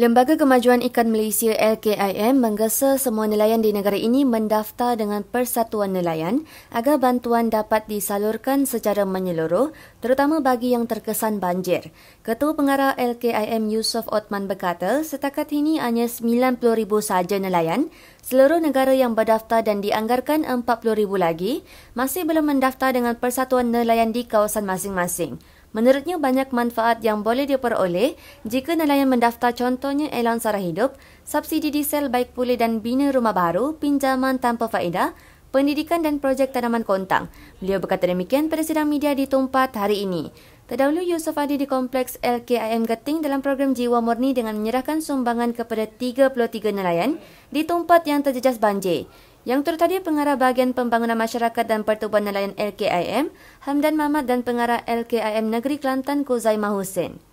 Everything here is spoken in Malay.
Lembaga Kemajuan Ikan Malaysia LKIM menggesa semua nelayan di negara ini mendaftar dengan Persatuan Nelayan agar bantuan dapat disalurkan secara menyeluruh terutama bagi yang terkesan banjir. Ketua Pengarah LKIM Yusof Otman berkata setakat ini hanya 90,000 sahaja nelayan Seluruh negara yang berdaftar dan dianggarkan 40,000 lagi masih belum mendaftar dengan persatuan nelayan di kawasan masing-masing. Menurutnya banyak manfaat yang boleh diperoleh jika nelayan mendaftar contohnya Elan sara hidup, subsidi diesel baik pulih dan bina rumah baru, pinjaman tanpa faedah, pendidikan dan projek tanaman kontang. Beliau berkata demikian pada sidang media di Tumpat hari ini. Terdahulu Yusof Adi di Kompleks LKIM Geting dalam program Jiwa Murni dengan menyerahkan sumbangan kepada 33 nelayan di tempat yang terjejas banjir. Yang turut hadir pengarah bahagian pembangunan masyarakat dan pertubuhan nelayan LKIM, Hamdan Mamat dan pengarah LKIM Negeri Kelantan Kuzaimah Hussein.